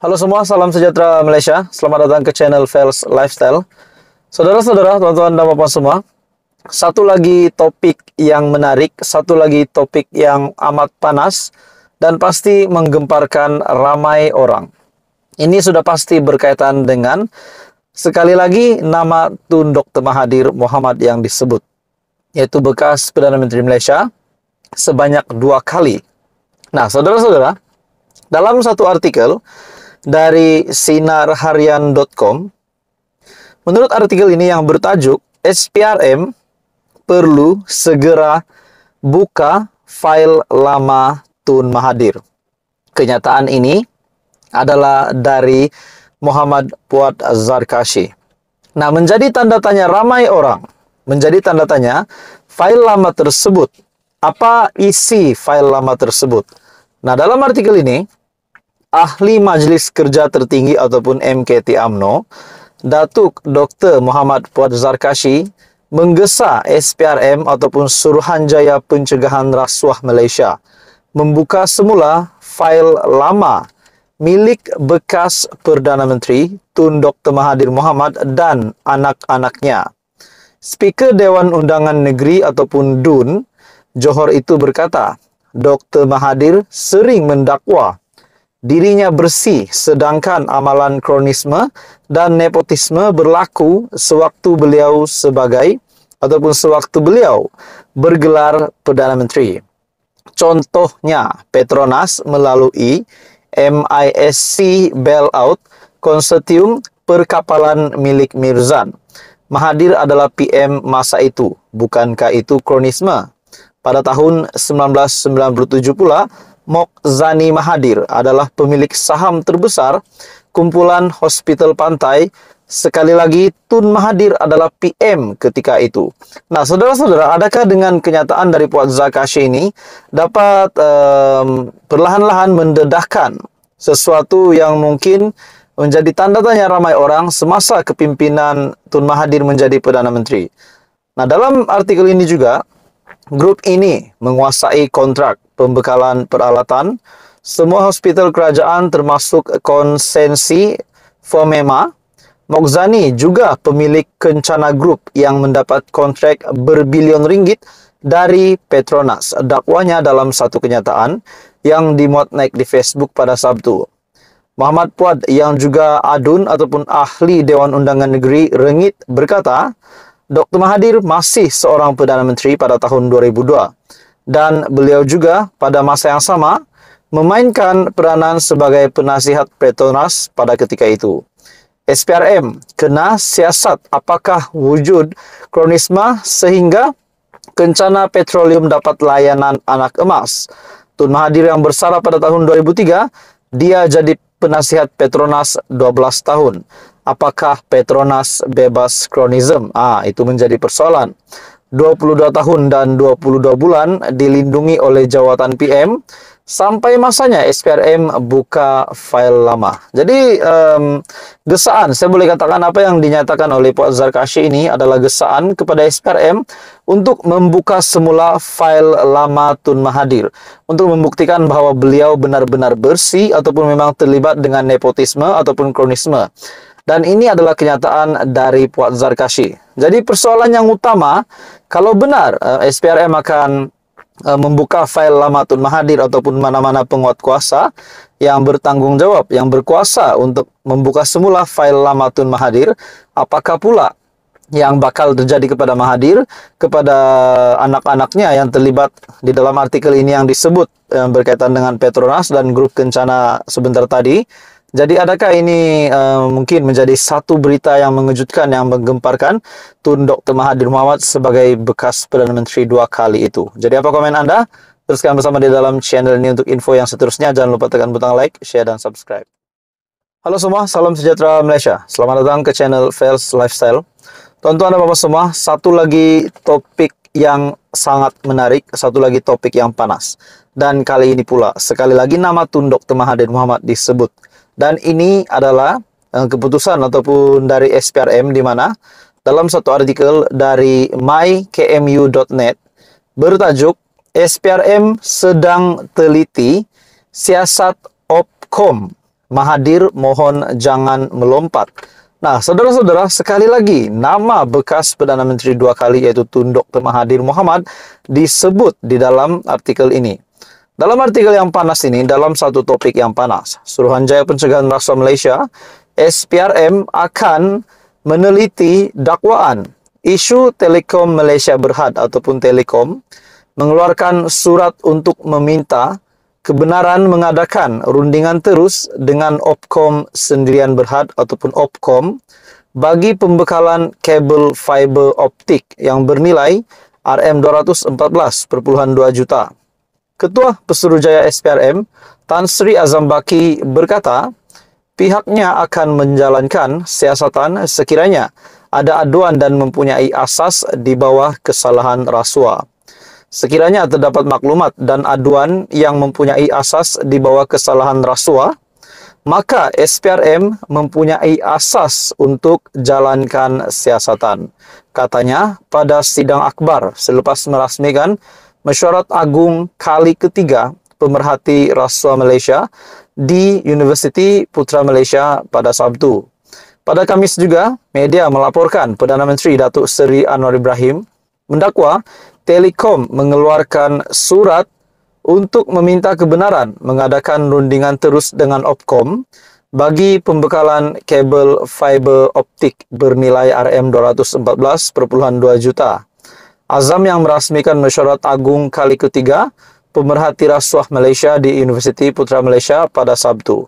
Halo semua, salam sejahtera Malaysia. Selamat datang ke channel Fels Lifestyle. Saudara-saudara, tuan-tuan dan bapak semua, satu lagi topik yang menarik, satu lagi topik yang amat panas dan pasti menggemparkan ramai orang. Ini sudah pasti berkaitan dengan sekali lagi nama Tun Dr. Mahathir Muhammad yang disebut, yaitu bekas Perdana Menteri Malaysia sebanyak dua kali. Nah, saudara-saudara, dalam satu artikel dari sinarharian.com. Menurut artikel ini yang bertajuk SPRM perlu segera buka file lama Tun Mahadir. Kenyataan ini adalah dari Muhammad Fuad Zarkashi. Nah, menjadi tanda tanya ramai orang. Menjadi tanda tanya file lama tersebut. Apa isi file lama tersebut? Nah, dalam artikel ini Ahli Majlis Kerja Tertinggi ataupun MKT AMNO, Datuk Dr. Muhammad Puat Zarkashi menggesa SPRM ataupun Suruhanjaya Pencegahan Rasuah Malaysia membuka semula fail lama milik bekas Perdana Menteri Tun Dr. Mahathir Mohamad dan anak-anaknya. Speaker Dewan Undangan Negeri ataupun DUN, Johor itu berkata, Dr. Mahathir sering mendakwa dirinya bersih sedangkan amalan kronisme dan nepotisme berlaku sewaktu beliau sebagai ataupun sewaktu beliau bergelar Perdana Menteri. Contohnya Petronas melalui MISC Bailout Konsortium Perkapalan milik Mirzan. Mahadir adalah PM masa itu. Bukankah itu kronisme? Pada tahun 1997 pula, Mok Zani Mahadir adalah pemilik saham terbesar kumpulan Hospital Pantai. Sekali lagi, Tun Mahadir adalah PM ketika itu. Nah, saudara-saudara, adakah dengan kenyataan dari Puan Zakashi ini dapat um, perlahan-lahan mendedahkan sesuatu yang mungkin menjadi tanda tanya ramai orang semasa kepimpinan Tun Mahadir menjadi Perdana Menteri. Nah, dalam artikel ini juga, Grup ini menguasai kontrak pembekalan peralatan semua hospital kerajaan termasuk konsensi Fomema. Mokzani juga pemilik kencana grup yang mendapat kontrak berbilion ringgit dari Petronas. Dakwanya dalam satu kenyataan yang dimuat naik di Facebook pada Sabtu. Muhammad Puad yang juga adun ataupun ahli Dewan Undangan Negeri Rengit berkata, Dr. Mahathir masih seorang Perdana Menteri pada tahun 2002 dan beliau juga pada masa yang sama memainkan peranan sebagai penasihat Petronas pada ketika itu. SPRM kena siasat apakah wujud kronisme sehingga kencana petroleum dapat layanan anak emas. Tun Mahathir yang bersara pada tahun 2003, dia jadi penasihat Petronas 12 tahun apakah Petronas bebas kronisme? Ah, itu menjadi persoalan. 22 tahun dan 22 bulan dilindungi oleh jawatan PM sampai masanya SPRM buka file lama. Jadi um, gesaan, saya boleh katakan apa yang dinyatakan oleh Pak Zarkashi ini adalah gesaan kepada SPRM untuk membuka semula file lama Tun Mahadir untuk membuktikan bahwa beliau benar-benar bersih ataupun memang terlibat dengan nepotisme ataupun kronisme. Dan ini adalah kenyataan dari Puat Zarkashi. Jadi persoalan yang utama, kalau benar eh, SPRM akan eh, membuka file Lamatun Mahadir ataupun mana-mana penguat kuasa yang bertanggung jawab, yang berkuasa untuk membuka semula file Lamatun Mahadir, apakah pula yang bakal terjadi kepada Mahadir kepada anak-anaknya yang terlibat di dalam artikel ini yang disebut yang eh, berkaitan dengan Petronas dan grup kencana sebentar tadi, jadi adakah ini uh, mungkin menjadi satu berita yang mengejutkan yang menggemparkan Tun Dr. Mahathir Muhammad sebagai bekas Perdana Menteri dua kali itu. Jadi apa komen Anda? Teruskan bersama di dalam channel ini untuk info yang seterusnya. Jangan lupa tekan butang like, share, dan subscribe. Halo semua, salam sejahtera Malaysia. Selamat datang ke channel Fails Lifestyle. Tuan-tuan dan bapak semua, satu lagi topik yang sangat menarik, satu lagi topik yang panas. Dan kali ini pula, sekali lagi nama Tun Dr. Mahathir Muhammad disebut. Dan ini adalah eh, keputusan ataupun dari SPRM di mana dalam satu artikel dari mykmu.net bertajuk SPRM sedang teliti siasat Opkom Mahadir mohon jangan melompat. Nah, saudara-saudara, sekali lagi nama bekas Perdana Menteri dua kali yaitu Tun Dr. Mahathir Mohamad disebut di dalam artikel ini. Dalam artikel yang panas ini, dalam satu topik yang panas, Suruhanjaya Pencegahan Raksa Malaysia, SPRM akan meneliti dakwaan isu Telekom Malaysia Berhad ataupun Telekom mengeluarkan surat untuk meminta kebenaran mengadakan rundingan terus dengan Opcom Sendirian Berhad ataupun Opcom bagi pembekalan kabel fiber optik yang bernilai RM214.2 juta Ketua Pesuruhjaya SPRM Tan Sri Azam Baki berkata pihaknya akan menjalankan siasatan sekiranya ada aduan dan mempunyai asas di bawah kesalahan rasuah. Sekiranya terdapat maklumat dan aduan yang mempunyai asas di bawah kesalahan rasuah, maka SPRM mempunyai asas untuk jalankan siasatan. Katanya pada sidang akbar selepas merasmikan Mesyuarat Agung kali ketiga pemerhati rasuah Malaysia di University Putra Malaysia pada Sabtu. Pada Kamis juga, media melaporkan Perdana Menteri Datuk Seri Anwar Ibrahim mendakwa Telekom mengeluarkan surat untuk meminta kebenaran mengadakan rundingan terus dengan Opcom bagi pembekalan kabel fiber optik bernilai RM214.2 juta Azam yang merasmikan mesyuarat agung kali ketiga pemerhati rasuah Malaysia di Universiti Putra Malaysia pada Sabtu.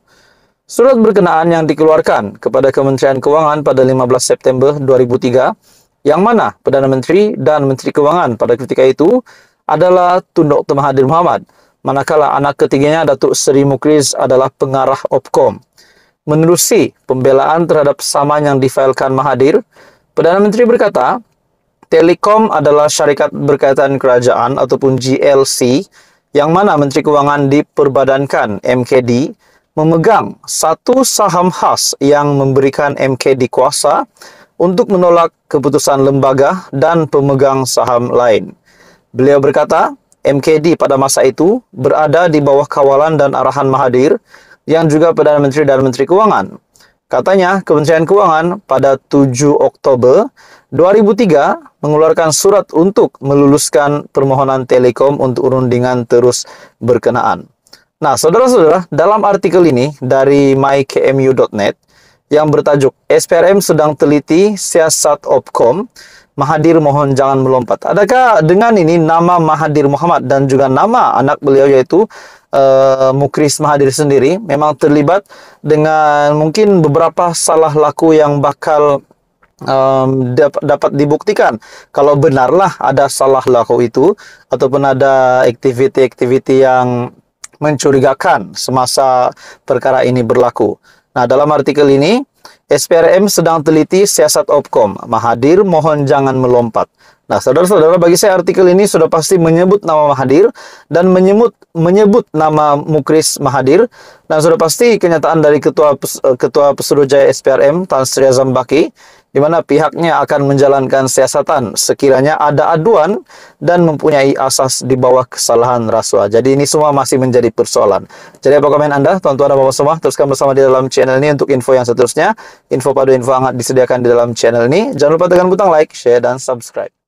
Surat berkenaan yang dikeluarkan kepada Kementerian Kewangan pada 15 September 2003 yang mana Perdana Menteri dan Menteri Kewangan pada ketika itu adalah Tun Dr. Mahathir Mohamad manakala anak ketiganya Datuk Seri Mukriz adalah pengarah OPKOM. Menerusi pembelaan terhadap saman yang difailkan Mahathir, Perdana Menteri berkata, Telekom adalah syarikat berkaitan kerajaan ataupun GLC yang mana Menteri Keuangan diperbadankan MKD memegang satu saham khas yang memberikan MKD kuasa untuk menolak keputusan lembaga dan pemegang saham lain. Beliau berkata, MKD pada masa itu berada di bawah kawalan dan arahan Mahathir yang juga Perdana Menteri dan Menteri Keuangan. Katanya, Kementerian Keuangan pada 7 Oktober 2003 mengeluarkan surat untuk meluluskan permohonan Telekom untuk rundingan terus berkenaan. Nah, saudara-saudara, dalam artikel ini dari mykmu.net yang bertajuk SPRM sedang teliti siasat Opkom Mahadir mohon jangan melompat. Adakah dengan ini nama Mahadir Muhammad dan juga nama anak beliau yaitu uh, Mukris Mahathir sendiri memang terlibat dengan mungkin beberapa salah laku yang bakal um, dapat dibuktikan kalau benarlah ada salah laku itu ataupun ada aktiviti-aktiviti yang mencurigakan semasa perkara ini berlaku. Nah, dalam artikel ini SPRM sedang teliti siasat Opkom. Mahadir mohon jangan melompat. Nah, saudara-saudara, bagi saya artikel ini sudah pasti menyebut nama Mahadir dan menyebut menyebut nama Mukris Mahadir Nah sudah pasti kenyataan dari ketua ketua Pesuruh Jaya SPRM Tan Sri Azam Baki di mana pihaknya akan menjalankan siasatan sekiranya ada aduan dan mempunyai asas di bawah kesalahan rasuah. Jadi ini semua masih menjadi persoalan. Jadi apa komen Anda, tuan-tuan dan bapak semua? Teruskan bersama di dalam channel ini untuk info yang seterusnya. Info padu info hangat disediakan di dalam channel ini. Jangan lupa tekan butang like, share, dan subscribe.